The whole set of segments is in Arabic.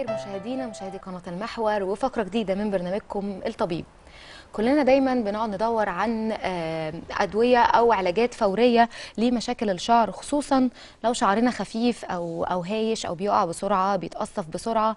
الخير مشاهدينا مشاهدي قناة المحور وفقرة جديدة من برنامجكم الطبيب كلنا دايما بنقعد ندور عن آه، ادويه او علاجات فوريه لمشاكل الشعر خصوصا لو شعرنا خفيف او او هايش او بيقع بسرعه بيتقصف بسرعه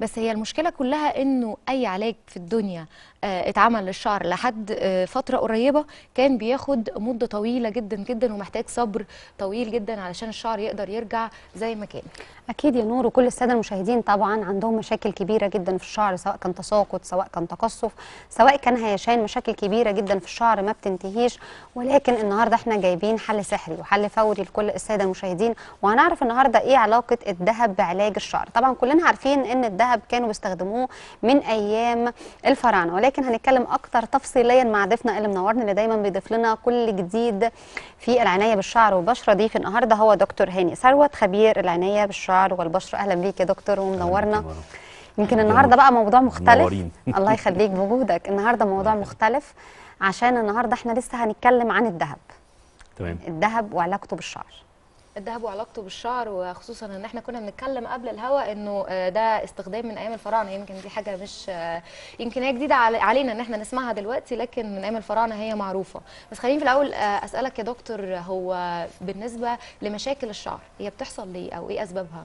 بس هي المشكله كلها انه اي علاج في الدنيا آه، اتعمل للشعر لحد آه، فتره قريبه كان بياخد مده طويله جدا جدا ومحتاج صبر طويل جدا علشان الشعر يقدر يرجع زي ما كان اكيد يا نور وكل الساده المشاهدين طبعا عندهم مشاكل كبيره جدا في الشعر سواء كان تساقط سواء كان تقصف سواء كان هيشان مشاكل كبيره جدا في الشعر ما بتنتهيش ولكن النهارده احنا جايبين حل سحري وحل فوري لكل الساده المشاهدين وهنعرف النهارده ايه علاقه الذهب بعلاج الشعر طبعا كلنا عارفين ان الذهب كانوا بيستخدموه من ايام الفراعنه ولكن هنتكلم اكتر تفصيليا مع ضيفنا اللي منورنا اللي دايما بيضيف لنا كل جديد في العنايه بالشعر والبشره دي في النهارده هو دكتور هاني ثروت خبير العنايه بالشعر الشعر والبشره اهلا بيك يا دكتور ومنورنا يمكن النهارده بقى موضوع مختلف الله يخليك بوجودك النهارده موضوع مختلف عشان النهارده احنا لسه هنتكلم عن الذهب تمام الذهب وعلاقته بالشعر الذهب وعلاقته بالشعر وخصوصا ان احنا كنا بنتكلم قبل الهوا انه آه، ده استخدام من ايام الفراعنه يمكن دي حاجه مش آه، يمكن هي جديده علينا ان احنا نسمعها دلوقتي لكن من ايام الفراعنه هي معروفه بس خليني في الاول آه، اسالك يا دكتور هو بالنسبه لمشاكل الشعر هي بتحصل ليه او ايه اسبابها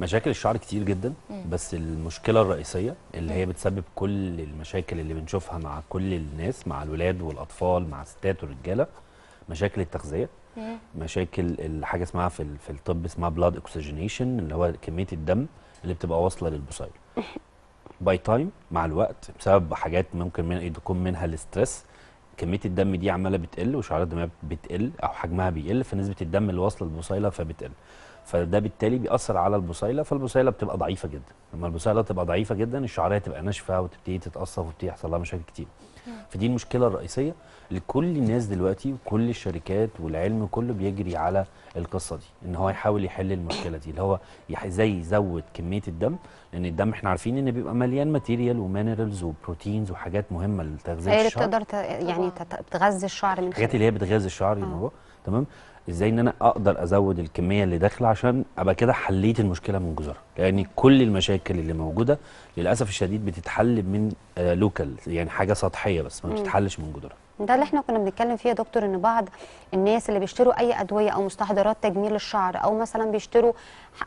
مشاكل الشعر كتير جدا بس المشكله الرئيسيه اللي هي بتسبب كل المشاكل اللي بنشوفها مع كل الناس مع الولاد والاطفال مع الستات والرجاله مشاكل التغذيه مشاكل الحاجه اسمها في في الطب اسمها بلاد اوكسجينيشن اللي هو كميه الدم اللي بتبقى واصله للبصيل باي تايم مع الوقت بسبب حاجات ممكن من يكون منها الاسترس كميه الدم دي عماله بتقل وشعرات الدم بتقل او حجمها بيقل فنسبه الدم اللي واصله للبصيله فبتقل فده بالتالي بيأثر على البصيله فالبصيله بتبقى ضعيفه جدا لما البصيله تبقى ضعيفه جدا الشعريه تبقى ناشفه وتبتدي تتقصف وتبتدي يحصل لها مشاكل كتير فدي المشكله الرئيسيه لكل الناس دلوقتي وكل الشركات والعلم كله بيجري على القصه دي ان هو يحاول يحل المشكله دي اللي هو ازاي يزود كميه الدم لان الدم احنا عارفين ان بيبقى مليان ماتيريال ومينرالز وبروتينز وحاجات مهمه لتغذيه طيب، الشعر هي اللي بتقدر يعني تغذي الشعر من خلال الحاجات اللي هي بتغذي الشعر آه. تمام ازاي ان انا اقدر ازود الكميه اللي داخله عشان ابقى كده حليت المشكله من جذورها يعني كل المشاكل اللي موجوده للاسف الشديد بتتحل من لوكال آه، يعني حاجه سطحيه بس ما بتتحلش من جذورها ده اللي احنا كنا بنتكلم فيه يا دكتور ان بعض الناس اللي بيشتروا اي ادويه او مستحضرات تجميل الشعر او مثلا بيشتروا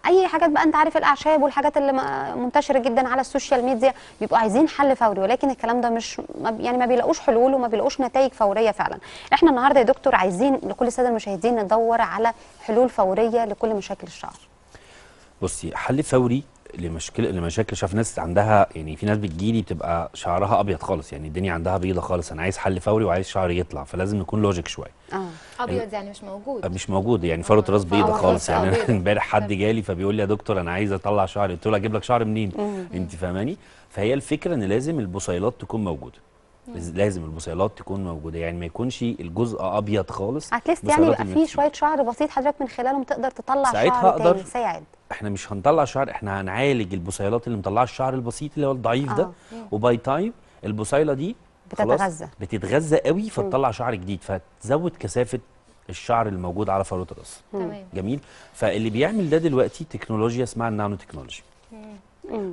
اي حاجات بقى انت عارف الاعشاب والحاجات اللي منتشره جدا على السوشيال ميديا بيبقوا عايزين حل فوري ولكن الكلام ده مش يعني ما بيلاقوش حلول وما بيلاقوش نتائج فوريه فعلا احنا النهارده يا دكتور عايزين لكل الساده المشاهدين ندور على حلول فوريه لكل مشاكل الشعر بصي حل فوري لمشكله لمشاكل شاف ناس عندها يعني في ناس بتجيلي بتبقى شعرها ابيض خالص يعني الدنيا عندها بيضه خالص انا عايز حل فوري وعايز شعري يطلع فلازم نكون لوجيك شويه اه ابيض يعني مش موجود آه، مش موجود يعني فروه راس بيضه خالص يعني امبارح حد جالي فبيقول لي يا دكتور انا عايز اطلع شعري قلت له اجيب لك شعر منين انت فاهماني فهي الفكره ان لازم البصيلات تكون موجوده لازم البصيلات تكون موجوده يعني ما يكونش الجزء ابيض خالص اتليست يعني يبقى في شويه شعر بسيط حضرتك من خلالهم تقدر تطلع شعر أقدر تاني ساعد احنا مش هنطلع شعر احنا هنعالج البصيلات اللي مطلعه الشعر البسيط اللي هو الضعيف آه. ده وباي تايم البصيله دي بتتغذى بتتغذى قوي فتطلع شعر جديد فتزود كثافه الشعر الموجود على فروه الراس تمام جميل فاللي بيعمل ده دلوقتي تكنولوجيا اسمها النانو تكنولوجي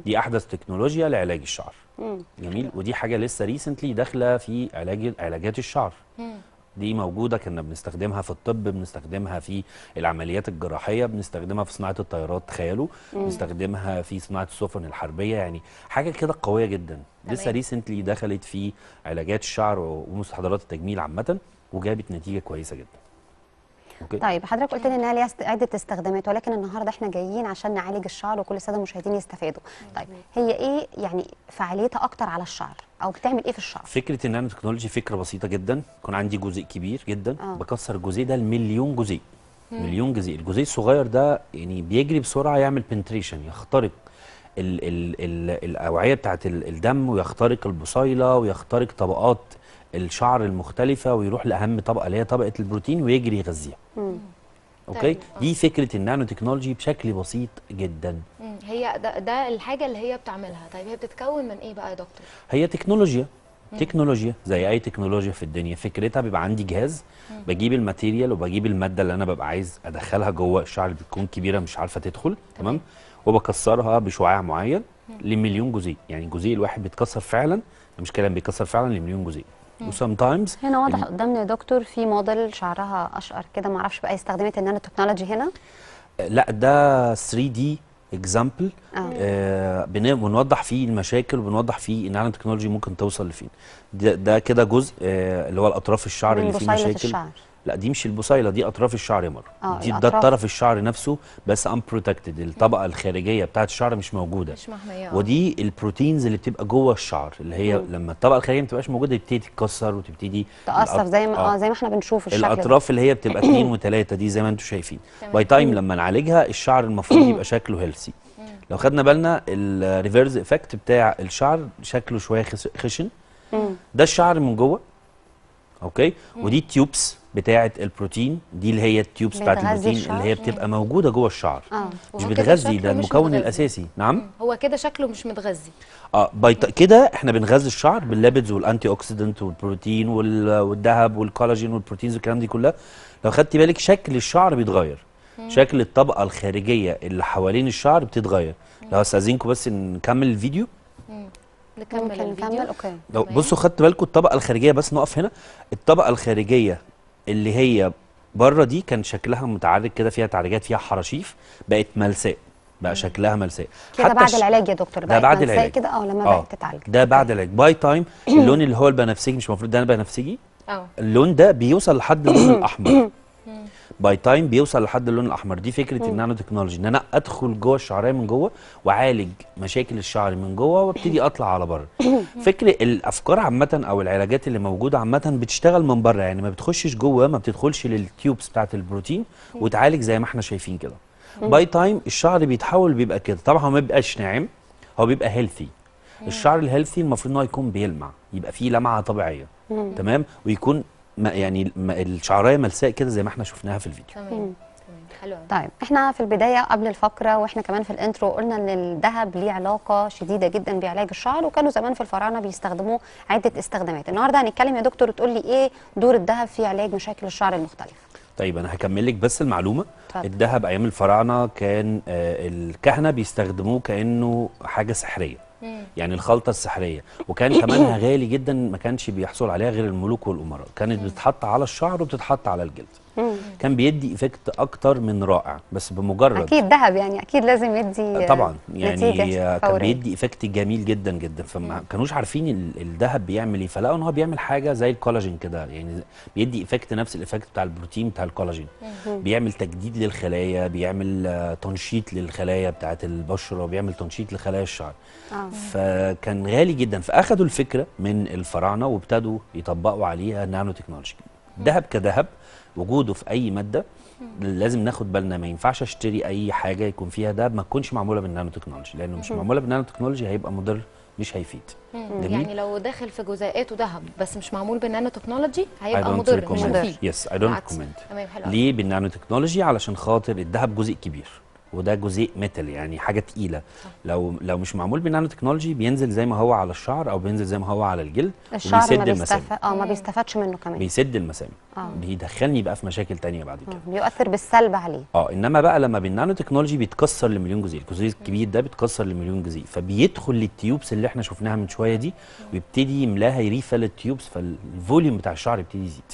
دي احدث تكنولوجيا لعلاج الشعر مم. جميل ودي حاجه لسه ريسنتلي داخله في علاج علاجات الشعر مم. دي موجوده كنا بنستخدمها في الطب بنستخدمها في العمليات الجراحيه بنستخدمها في صناعه الطيارات تخيلوا بنستخدمها في صناعه السفن الحربيه يعني حاجه كده قويه جدا تمام. لسه ريسنتلي دخلت في علاجات الشعر ومستحضرات التجميل عامه وجابت نتيجه كويسه جدا أوكي. طيب حضرتك قلت لي انها ليها عده استخدامات ولكن النهارده احنا جايين عشان نعالج الشعر وكل الساده المشاهدين يستفادوا طيب هي ايه يعني فعاليتها اكتر على الشعر او بتعمل ايه في الشعر فكره النانو تكنولوجي فكره بسيطه جدا يكون عندي جزء كبير جدا أوه. بكسر الجزء ده لمليون جزء مليون جزء الجزء الصغير ده يعني بيجري بسرعه يعمل بنتريشن يخترق الـ الـ الـ الاوعيه بتاعه الدم ويخترق البصيله ويخترق طبقات الشعر المختلفه ويروح لاهم طبقه اللي هي طبقه البروتين ويجري يغذيها اوكي طيب. دي فكره النانو تكنولوجي بشكل بسيط جدا هي ده, ده الحاجه اللي هي بتعملها طيب هي بتتكون من ايه بقى يا دكتور هي تكنولوجيا تكنولوجيا زي اي تكنولوجيا في الدنيا فكرتها بيبقى عندي جهاز بجيب الماتيريال وبجيب الماده اللي انا ببقى عايز ادخلها جوه الشعر اللي بتكون كبيره مش عارفه تدخل تمام وبكسرها بشعاع معين لمليون جزيء يعني الجزيء الواحد بيتكسر فعلا مش كلام بيكسر فعلا لمليون جزيء وسمتايمز هنا واضح قدامنا يا دكتور في موديل شعرها اشقر كده ما اعرفش بقى استخدمت النانو تكنولوجي هنا آه، لا ده 3 دي اكزامبل بنوضح فيه المشاكل وبنوضح فيه ان انا تكنولوجي ممكن توصل لفين ده, ده كده جزء آه اللي هو الاطراف الشعر اللي فيه مشاكل الشعر. لا دي مش البصيله دي اطراف الشعر مره آه دي ده الطرف الشعر نفسه بس ان بروتكتد الطبقه الخارجيه بتاعت الشعر مش موجوده مش محميه آه. ودي البروتينز اللي بتبقى جوه الشعر اللي هي مم. لما الطبقه الخارجيه ما بتبقاش موجوده تبتدي تتكسر وتبتدي تاثر زي ما آه. اه زي ما احنا بنشوف الشكل الاطراف ده. اللي هي بتبقى 2 و3 دي زي ما انتم شايفين باي تايم لما نعالجها الشعر المفروض يبقى شكله هيلسي لو خدنا بالنا الريفيرز افكت بتاع الشعر شكله شويه خشن ده الشعر من جوه اوكي مم. ودي التيوبس بتاعه البروتين دي اللي هي التيوبس بتاعه البروتين اللي هي بتبقى موجوده جوه الشعر آه. مش بتغذي ده المكون الاساسي نعم مم. هو كده شكله مش متغذي اه بيط... كده احنا بنغذي الشعر بالليبيدز والانتي اوكسيدنت والبروتين وال... والذهب والكولاجين والبروتينز والكلام دي كلها لو خدتي بالك شكل الشعر بيتغير شكل الطبقه الخارجيه اللي حوالين الشعر بتتغير لو استاذنكم بس نكمل الفيديو نكمل الفيديو نكمل اوكي بصوا خدت بالكم الطبقه الخارجيه بس نقف هنا الطبقه الخارجيه اللي هي بره دي كان شكلها متعرج كده فيها تعريجات فيها حراشيف بقت ملساء بقى شكلها ملساء كده بعد ش... العلاج يا دكتور ده بعد العلاج كده اه لما آه. بقت تتعالج ده بعد العلاج باي تايم اللون اللي هو البنفسجي مش المفروض ده انا بنفسجي اه اللون ده بيوصل لحد اللون الاحمر باي تايم بيوصل لحد اللون الاحمر دي فكره النانو تكنولوجي ان انا ادخل جوه الشعريه من جوه واعالج مشاكل الشعر من جوه وابتدي اطلع على بره فكره الافكار عامه او العلاجات اللي موجوده عامه بتشتغل من بره يعني ما بتخشش جوه ما بتدخلش للتيوبس بتاعه البروتين وتعالج زي ما احنا شايفين كده باي تايم الشعر بيتحول بيبقى كده طبعا هو ما بيبقاش ناعم هو بيبقى هيلثي الشعر الهيلثي المفروض ان هو يكون بيلمع يبقى فيه لمعه طبيعيه تمام ويكون ما يعني الشعرايه ملساء كده زي ما احنا شفناها في الفيديو تمام حلو طيب احنا في البدايه قبل الفقره واحنا كمان في الانترو قلنا ان الذهب ليه علاقه شديده جدا بعلاج الشعر وكانوا زمان في الفراعنه بيستخدموه عده استخدامات النهارده هنتكلم يا دكتور وتقول لي ايه دور الذهب في علاج مشاكل الشعر المختلفه طيب انا هكمل لك بس المعلومه طيب. الذهب ايام الفراعنه كان آه، الكهنه بيستخدموه كانه حاجه سحريه يعني الخلطه السحريه وكان ثمنها غالي جدا ما كانش بيحصل عليها غير الملوك والامراء كانت بتتحط على الشعر وبتتحط على الجلد كان بيدي ايفكت اكتر من رائع بس بمجرد اكيد ذهب يعني اكيد لازم يدي آه، طبعا يعني كان بيدي ايفكت جميل جدا جدا فما كانوش عارفين الذهب بيعمل ايه فلقوا ان هو بيعمل حاجه زي الكولاجين كده يعني بيدي ايفكت نفس الايفكت بتاع البروتين بتاع الكولاجين بيعمل تجديد للخلايا بيعمل آه، تنشيط للخلايا بتاعه البشره وبيعمل تنشيط لخلايا الشعر آه. فكان غالي جدا فاخدوا الفكره من الفراعنه وابتدوا يطبقوا عليها نانو تكنولوجي ذهب كذهب وجوده في اي ماده لازم ناخد بالنا ما ينفعش اشتري اي حاجه يكون فيها دهب ما تكونش معموله بالنانو تكنولوجي لانه مش معموله بالنانو تكنولوجي هيبقى مضر مش هيفيد يعني لو داخل في جزيئاته ذهب بس مش معمول بالنانو تكنولوجي هيبقى مضر مش مفيد يس اي دونت كومنت ليه بالنانو تكنولوجي علشان خاطر الذهب جزء كبير وده جزيء ميتال يعني حاجه تقيله لو لو مش معمول بنانو تكنولوجي بينزل زي ما هو على الشعر او بينزل زي ما هو على الجلد الشعر وبيسد ما المسام اه ما بيستفادش منه كمان بيسد المسام آه. بيدخلني بقى في مشاكل ثانيه بعد كده آه، بيؤثر بالسلب عليه اه انما بقى لما بالنانو تكنولوجي بيتكسر لمليون جزيء الجزيء الكبير ده بيتكسر لمليون جزيء فبيدخل للتيوبس اللي احنا شفناها من شويه دي آه. ويبتدي يملاها يريفل التيوبس فالفوليوم بتاع الشعر يبتدي يزيد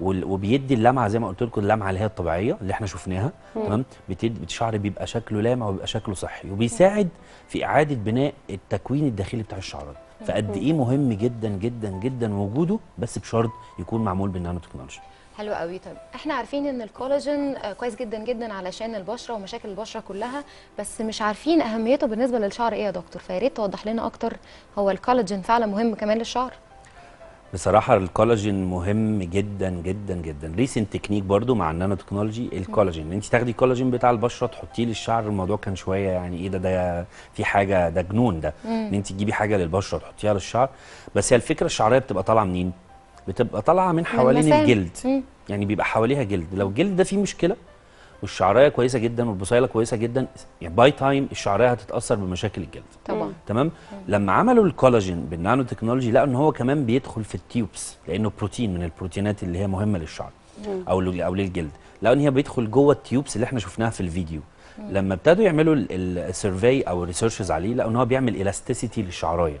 وبيدي اللمعه زي ما قلت لكم اللمعه اللي هي الطبيعيه اللي احنا شفناها تمام بتدي الشعر بيبقى شكله لامع وبيبقى شكله صحي وبيساعد في اعاده بناء التكوين الداخلي بتاع الشعر فقد ايه مهم جدا جدا جدا وجوده بس بشرط يكون معمول بالنانو تكنولوجي حلو قوي طيب احنا عارفين ان الكولاجين آه، كويس جدا جدا علشان البشره ومشاكل البشره كلها بس مش عارفين اهميته بالنسبه للشعر ايه يا دكتور فيا ريت توضح لنا اكتر هو الكولاجين فعلا مهم كمان للشعر بصراحه الكولاجين مهم جدا جدا جدا ريسنت تكنيك برضو مع النانو تكنولوجي الكولاجين انت تاخدي الكولاجين بتاع البشره تحطيه للشعر الموضوع كان شويه يعني ايه ده ده في حاجه ده جنون ده ان انت تجيبي حاجه للبشره تحطيها للشعر بس هي الفكره الشعريه بتبقى طالعه منين بتبقى طالعه من حوالين الجلد يعني بيبقى حواليها جلد لو الجلد ده فيه مشكله والشعريه كويسه جدا والبصيله كويسه جدا يعني باي تايم الشعريه هتتاثر بمشاكل الجلد طبعا تمام لما عملوا الكولاجين بالنانو تكنولوجي لقوا ان هو كمان بيدخل في التيوبس لانه بروتين من البروتينات اللي هي مهمه للشعر او او للجلد لقوا ان هي بيدخل جوه التيوبس اللي احنا شفناها في الفيديو لما ابتدوا يعملوا السيرفي او الريسيرشز عليه لقوا ان هو بيعمل الاستيسيتي للشعرايه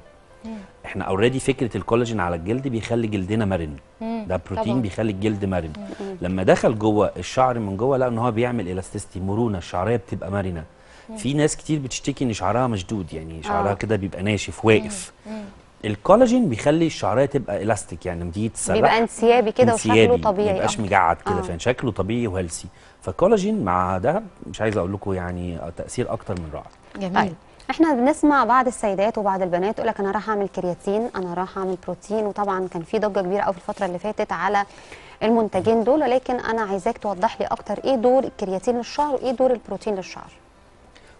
احنا اوريدي فكره الكولاجين على الجلد بيخلي جلدنا مرن ده بروتين طبعا. بيخلي الجلد مرن مم. لما دخل جوه الشعر من جوه لقى ان هو بيعمل الاستيستي مرونه الشعريه بتبقى مرنه في ناس كتير بتشتكي ان شعرها مشدود يعني آه. شعرها آه. كده بيبقى ناشف واقف الكولاجين بيخلي الشعريه تبقى الاستيك يعني لما تيجي تتسرح بيبقى انسيابي كده وشكله طبيعي ما بيبقاش آه. مجعد كده آه. فان شكله طبيعي وهيلسي فالكولاجين مع ده مش عايزه اقول لكم يعني تاثير اكتر من رائع جميل طيب. احنا بنسمع بعض السيدات وبعض البنات تقول لك انا راح اعمل كرياتين انا راح اعمل بروتين وطبعا كان في ضجه كبيره قوي في الفتره اللي فاتت على المنتجين دول ولكن انا عايزاك توضح لي اكتر ايه دور الكرياتين للشعر وايه دور البروتين للشعر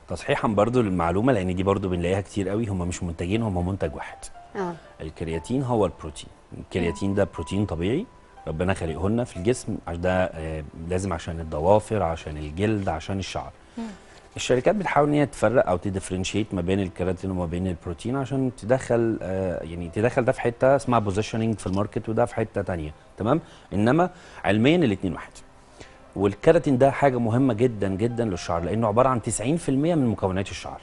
تصحيحا برضو للمعلومه لان دي برضو بنلاقيها كتير قوي هم مش منتجين هم منتج واحد آه. الكرياتين هو البروتين الكرياتين ده بروتين طبيعي ربنا خلقه لنا في الجسم ده آه، لازم عشان الضوافر عشان الجلد عشان الشعر الشركات بتحاول ان هي تفرق او تديفرنشيت ما بين الكيراتين وما بين البروتين عشان تدخل آه، يعني تدخل ده في حته اسمها بوزيشننج في الماركت وده في حته ثانيه تمام انما علميا الاثنين واحد والكيراتين ده حاجه مهمه جدا جدا للشعر لانه عباره عن 90% من مكونات الشعر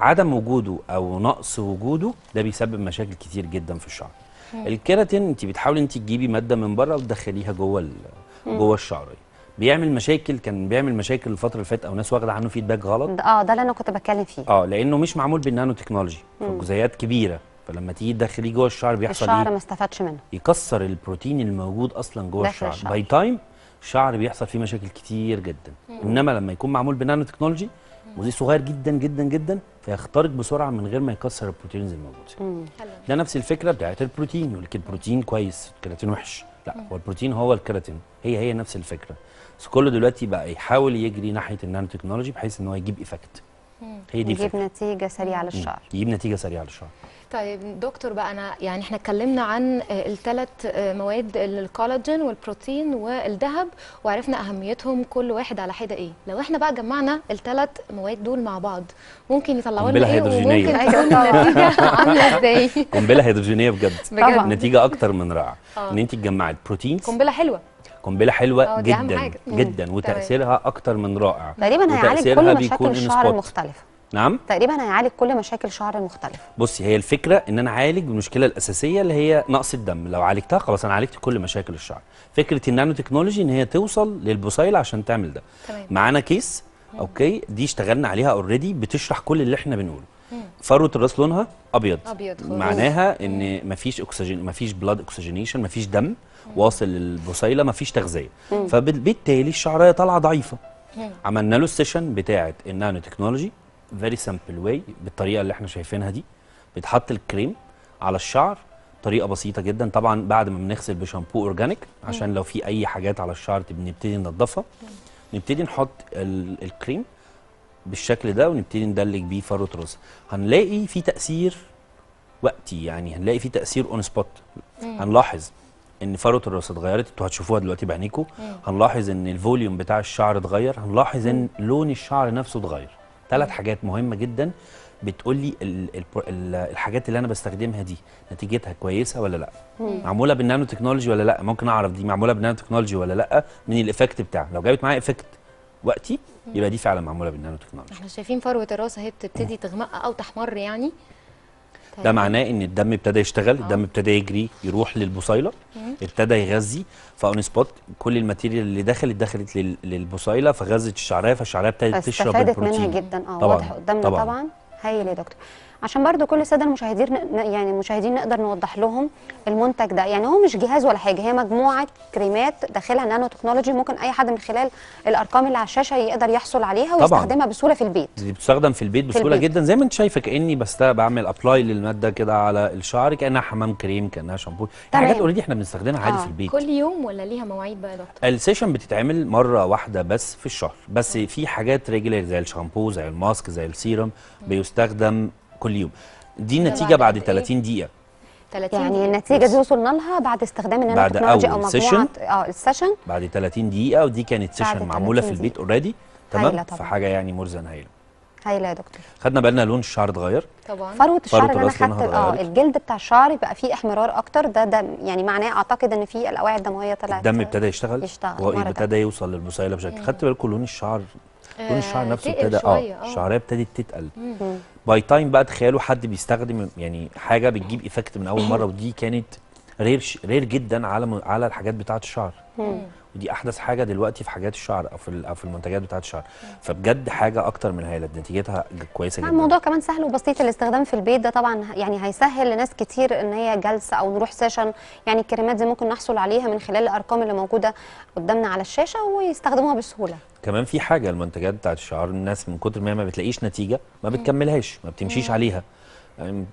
عدم وجوده او نقص وجوده ده بيسبب مشاكل كتير جدا في الشعر الكيراتين انت بتحاولي انت تجيبي ماده من بره وتدخليها جوه جوه الشعريه بيعمل مشاكل كان بيعمل مشاكل الفتره اللي فاتت او ناس واخده عنه فيدباك غلط اه ده اللي انا كنت بتكلم فيه اه لانه مش معمول بالنانو تكنولوجي فجزيئات كبيره فلما تيجي تدخليه جوه الشعر بيحصل الشعر إيه؟ ما استفادش منه يكسر البروتين الموجود اصلا جوه الشعر. الشعر باي تايم الشعر بيحصل فيه مشاكل كتير جدا مم. انما لما يكون معمول بنانو تكنولوجي وزي صغير جدا جدا جدا فيخترق بسرعه من غير ما يكسر البروتينز الموجوده ده نفس الفكره بتاعت البروتين يقول لك البروتين كويس الكرياتين وحش لا هو البروتين هو الكيراتين هي هي نفس الفكره بس كله دلوقتي بقى يحاول يجري ناحيه النانو تكنولوجي بحيث ان هو يجيب ايفكت هي دي يجيب نتيجه سريعه للشعر يجيب نتيجه سريعه للشعر طيب دكتور بقى انا يعني احنا اتكلمنا عن آه، الثلاث آه، مواد الكولاجين والبروتين والذهب وعرفنا اهميتهم كل واحد على حده ايه لو احنا بقى جمعنا الثلاث مواد دول مع بعض ممكن يطلعوا لنا ايه وممكن تكون النتيجه أيوة، عامله ازاي قنبله هيدروجينيه بجد نتيجه اكتر من رائعه آه. ان انت اتجمعت بروتينز قنبله حلوه قنبله حلوه جدا جدا وتاثيرها اكتر من رائع تقريبا هيعالج كل مشاكل الشعر المختلفه نعم تقريبا هيعالج كل مشاكل شعر المختلفه بصي هي الفكره ان انا اعالج المشكله الاساسيه اللي هي نقص الدم لو عالجتها خلاص انا عالجت كل مشاكل الشعر فكره النانو تكنولوجي ان هي توصل للبصيل عشان تعمل ده تمام. معانا كيس مم. اوكي دي اشتغلنا عليها اوريدي بتشرح كل اللي احنا بنقوله فروه الراس لونها ابيض ابيض معناها ان مفيش اكسجين مفيش بلاد اكسجينيشن مفيش دم واصل للبصيله مفيش تغذيه فبالتالي الشعريه طالعه ضعيفه عملنا له السيشن بتاعه النانو تكنولوجي فيري سامبل واي بالطريقه اللي احنا شايفينها دي بيتحط الكريم على الشعر طريقه بسيطه جدا طبعا بعد ما بنغسل بشامبو اورجانيك عشان لو في اي حاجات على الشعر بنبتدي ننضفها نبتدي نحط الكريم بالشكل ده ونبتدي ندلك بيه فروه راس هنلاقي في تاثير وقتي يعني هنلاقي في تاثير اون سبوت هنلاحظ ان فروه الراس اتغيرت انتوا هتشوفوها دلوقتي بعينيكم هنلاحظ ان الفوليوم بتاع الشعر اتغير هنلاحظ ان لون الشعر نفسه اتغير ثلاث حاجات مهمه جدا بتقول لي الحاجات اللي انا بستخدمها دي نتيجتها كويسه ولا لا مم. معموله بالنانو تكنولوجي ولا لا ممكن اعرف دي معموله بالنانو تكنولوجي ولا لا من الايفكت بتاعها لو جابت معايا ايفكت وقتي يبقى دي فعلا معموله بالنانو تكنولوجي احنا شايفين فروه الراس اهي بتبتدي تغمق او تحمر يعني طيب. ده معناه ان الدم ابتدى يشتغل آه. الدم ابتدى يجري يروح للبصيله ابتدى يغذي فاون سبوت كل الماتيريال اللي دخلت دخلت للبصيله فغذت الشعريه فالشعريه ابتدت تشرب البروتين منها جدا اه واضح قدامنا طبعا, طبعًا. هايل يا دكتور عشان برضو كل الساده المشاهدين يعني المشاهدين نقدر نوضح لهم المنتج ده يعني هو مش جهاز ولا حاجه هي مجموعه كريمات داخلها نانو تكنولوجي ممكن اي حد من خلال الارقام اللي على الشاشه يقدر يحصل عليها ويستخدمها بسهوله في البيت دي بتستخدم في البيت بسهوله في البيت. جدا زي ما انت شايفه كاني بس بعمل ابلاي للماده كده على الشعر كانها حمام كريم كانها شامبو يعني حاجات اوريدي احنا بنستخدمها عادي آه. في البيت كل يوم ولا ليها مواعيد بقى دكتور السيشن بتتعمل مره واحده بس في الشهر بس آه. في حاجات ريجولار زي الشامبو زي الماسك زي السيروم آه. بيستخدم كل يوم دي النتيجه بعد 30 إيه؟ دقيقه 30 يعني النتيجه دي وصلنا لها بعد استخدام النانو تكنولوجي او سيشن اه السيشن بعد 30 دقيقه ودي كانت سيشن معموله في البيت اوريدي تمام فحاجه يعني مرزن هايله هايله يا دكتور خدنا بالنا لون الشعر اتغير طبعا فروه الشعر اللي انا خدت اه الجلد بتاع الشعر بقى فيه احمرار اكتر ده ده يعني معناه اعتقد ان في الاواعي الدمويه طلعت الدم ابتدى يشتغل يشتغل ابتدى يوصل للمسيله بشكل خدت بالكم لون الشعر لون الشعر آه، نفسه ابتدى اه الشعريه آه. ابتدت تتقل باي تايم بقى تخيلوا حد بيستخدم يعني حاجه بتجيب ايفكت من اول مره ودي كانت رير رير جدا على على الحاجات بتاعه الشعر ودي احدث حاجه دلوقتي في حاجات الشعر او في او في المنتجات بتاعه الشعر فبجد حاجه اكتر من هايله نتيجتها كويسه جدا الموضوع كمان سهل وبسيط الاستخدام في البيت ده طبعا يعني هيسهل لناس كتير ان هي جلسه او نروح سيشن يعني الكريمات دي ممكن نحصل عليها من خلال الارقام اللي موجوده قدامنا على الشاشه ويستخدموها بسهوله كمان في حاجه المنتجات بتاعه الشعر الناس من كتر ما ما بتلاقيش نتيجه ما بتكملهاش ما بتمشيش عليها يعني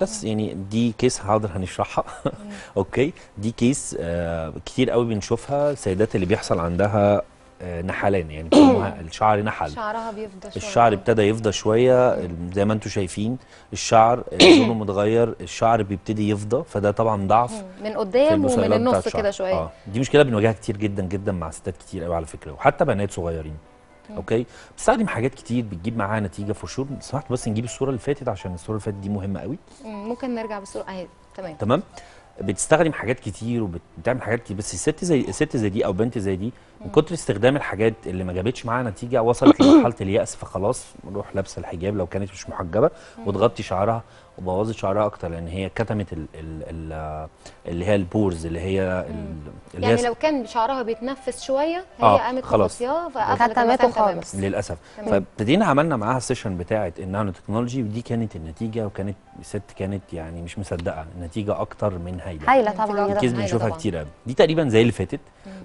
بس يعني دي كيس حاضر هنشرحها اوكي دي كيس آه، كتير قوي بنشوفها السيدات اللي بيحصل عندها آه، نحلان يعني الشعر نحل شعرها بيفضى شويه الشعر ابتدى يفضى شويه زي ما انتم شايفين الشعر آه، لونه متغير الشعر بيبتدي يفضى فده طبعا ضعف من قدام ومن النص كده شويه آه. دي مشكله بنواجهها كتير جدا جدا مع ستات كتير قوي على فكره وحتى بنات صغيرين اوكي بتستخدم حاجات كتير بتجيب معاها نتيجه فور شور سمحت بس نجيب الصوره اللي فاتت عشان الصوره اللي فاتت دي مهمه قوي ممكن نرجع بالصوره اهي تمام تمام بتستخدم حاجات كتير وبتعمل حاجات كتير بس الست زي الست زي دي او بنت زي دي من كتر استخدام الحاجات اللي ما جابتش معاها نتيجه وصلت لمرحله الياس فخلاص روح لابسه الحجاب لو كانت مش محجبه وتغطي شعرها وبوظت شعرها اكتر لان هي كتمت الـ الـ الـ اللي هي البورز اللي هي اللي يعني هي لو كان شعرها بيتنفس شويه هي آه قامت خلاص فقفلت خالص للاسف فابتدينا عملنا معاها السيشن بتاعه النانو تكنولوجي ودي كانت النتيجه وكانت الست كانت يعني مش مصدقه النتيجه اكتر من هايله هايله طبعا كده بنشوفها كتير قوي دي تقريبا زي اللي فاتت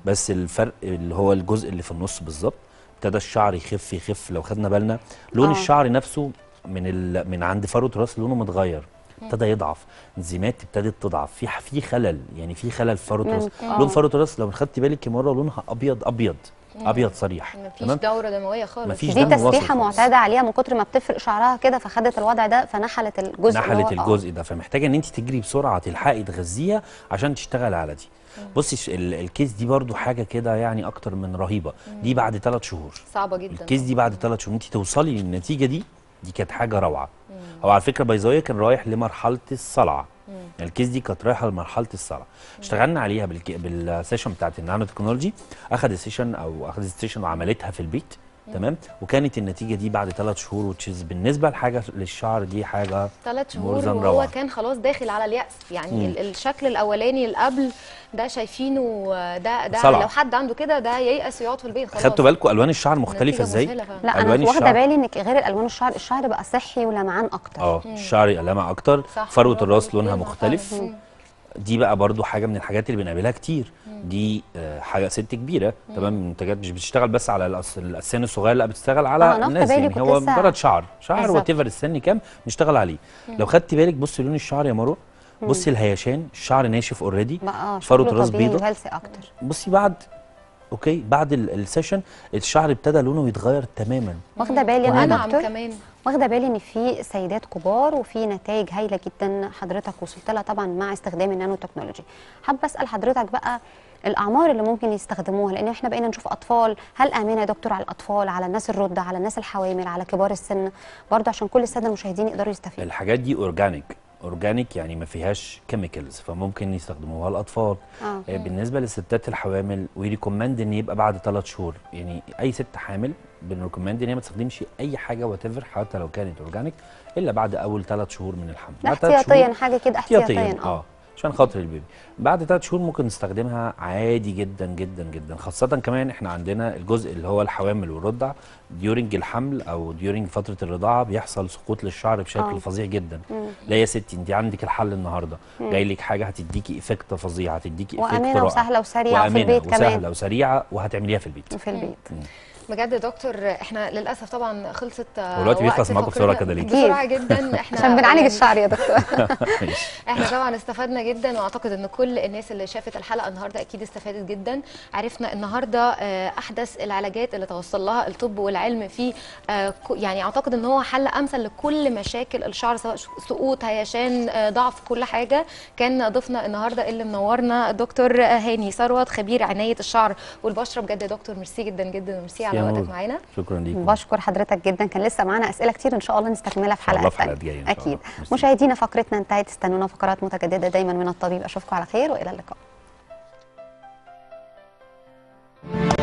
بس الفرق اللي هو الجزء اللي في النص بالظبط ابتدى الشعر يخف يخف لو خدنا بالنا لون آه. الشعر نفسه من من عند فروه راس لونه متغير ابتدى يضعف انزيمات ابتدت تضعف في في خلل يعني في خلل في فروه لون آه. فروه لو خدتي بالك مره لونها ابيض ابيض ابيض صريح مفيش دوره دمويه خالص مفيش دي تسريحه معتاده عليها من كتر ما بتفرق شعرها كده فخدت الوضع ده فنحلت الجزء ده نحلت آه. الجزء ده فمحتاجه ان انت تجري بسرعه تلحقي تغذيها عشان تشتغل على دي بصي الكيس دي برضو حاجه كده يعني اكتر من رهيبه دي بعد ثلاث شهور صعبه جدا الكيس دي بعد ثلاث شهور انت توصلي للنتيجه دي دي كانت حاجه روعه هو على فكره بيزاويه كان رايح لمرحله الصلع يعني الكيس دي كانت رايحه لمرحله الصلع اشتغلنا عليها بالسيشن بتاعت النانو تكنولوجي اخذ السيشن او اخذ السيشن وعملتها في البيت تمام وكانت النتيجه دي بعد ثلاث شهور وتشيز بالنسبه لحاجه للشعر دي حاجه ثلاث شهور وهو روعة. كان خلاص داخل على الياس يعني مم. الشكل الاولاني اللي قبل ده شايفينه ده ده صلع. لو حد عنده كده ده ييأس يقعد في البيت خلاص خدتوا بالكم الوان الشعر مختلفه ازاي لا انا واخده بالي انك غير الوان الشعر الشعر بقى صحي ولمعان اكتر اه الشعر لمع اكتر فروه الراس لونها مختلف مم. دي بقى برضو حاجه من الحاجات اللي بنقابلها كتير دي آه، حاجه ست كبيره تمام المنتجات مش بتشتغل بس على الاسنان الصغيره لا بتشتغل على اه، الناس يعني هو مجرد شعر شعر وات السن كام بنشتغل عليه لو خدت بالك بصي لون الشعر يا مروه بصي الهيشان الشعر ناشف اوريدي آه، فروه راس بيضه بصي بعد اوكي بعد السيشن الشعر ابتدى لونه يتغير تماما واخده بالي انا دكتور كمان واخده بالي ان في سيدات كبار وفي نتائج هايله جدا حضرتك وصلت لها طبعا مع استخدام النانو تكنولوجي حابه اسال حضرتك بقى الاعمار اللي ممكن يستخدموها لان احنا بقينا نشوف اطفال هل امنه يا دكتور على الاطفال على الناس الرده على الناس الحوامل على كبار السن برضه عشان كل الساده المشاهدين يقدروا يستفيدوا الحاجات دي اورجانيك اورجانيك يعني ما فيهاش كيميكالز فممكن يستخدموها الاطفال آه. آه، بالنسبه للستات الحوامل ريكومند ان يبقى بعد 3 شهور يعني اي ست حامل بنريكومند ان هي ما تستخدمش اي حاجه وات حتى لو كانت اورجانيك الا بعد اول 3 شهور من الحمل احتياطيا حاجه كده احتياطيا اه, آه. عشان خاطر البيبي بعد ثلاث شهور ممكن نستخدمها عادي جدا جدا جدا خاصه كمان احنا عندنا الجزء اللي هو الحوامل والرضع ديورنج الحمل او ديورنج فتره الرضاعه بيحصل سقوط للشعر بشكل آه. فظيع جدا مم. لا يا ستي انت عندك الحل النهارده جاي لك حاجه هتديكي افكت فظيع هتديكي افكت وامنه وسهله وسريعه في البيت وسهلة كمان وسهله وسريعه وهتعمليها في البيت في البيت مم. بجد يا دكتور احنا للاسف طبعا خلصت دلوقتي آه، بيخلص معاكم بسرعه كده ليه؟ بسرعه جدا احنا عشان بنعالج يعني الشعر يا دكتور احنا طبعا استفدنا جدا واعتقد ان كل الناس اللي شافت الحلقه النهارده اكيد استفادت جدا عرفنا النهارده آه، احدث العلاجات اللي توصل لها الطب والعلم في آه، يعني اعتقد ان هو حل امثل لكل مشاكل الشعر سواء سقوط هيشان ضعف كل حاجه كان ضيفنا النهارده اللي منورنا الدكتور هاني ثروت خبير عنايه الشعر والبشره بجد يا دكتور ميرسي جدا جدا وميرسي على وقتك معانا شكرا ليك بشكر حضرتك جدا كان لسه معانا اسئله كتير ان شاء الله نستكملها في حلقه ثانيه اكيد مشاهدينا فقرتنا انتهت استنونا فقرات متجدده دايما من الطبيب اشوفكم على خير والى اللقاء